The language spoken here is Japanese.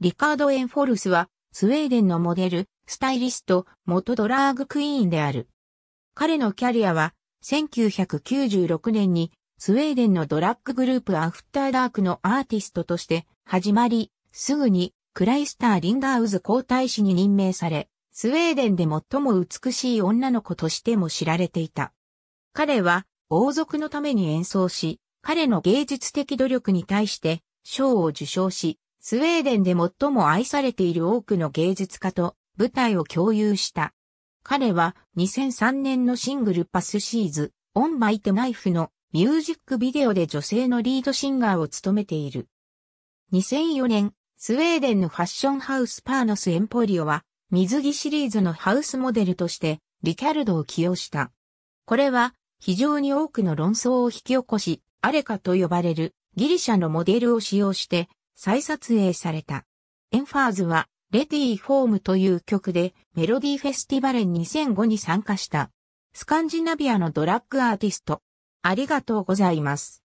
リカード・エンフォルスは、スウェーデンのモデル、スタイリスト、元ドラーグクイーンである。彼のキャリアは、1996年に、スウェーデンのドラッググループアフターダークのアーティストとして始まり、すぐにクライスター・リンダーウズ皇太子に任命され、スウェーデンで最も美しい女の子としても知られていた。彼は王族のために演奏し、彼の芸術的努力に対して賞を受賞し、スウェーデンで最も愛されている多くの芸術家と舞台を共有した。彼は2003年のシングルパスシーズ、オンバイテナイフのミュージックビデオで女性のリードシンガーを務めている。2004年、スウェーデンのファッションハウスパーノスエンポリオは、水着シリーズのハウスモデルとして、リキャルドを起用した。これは、非常に多くの論争を引き起こし、アレカと呼ばれるギリシャのモデルを使用して、再撮影された。エンファーズは、レティーフォームという曲でメロディーフェスティバル2005に参加した。スカンジナビアのドラッグアーティスト。ありがとうございます。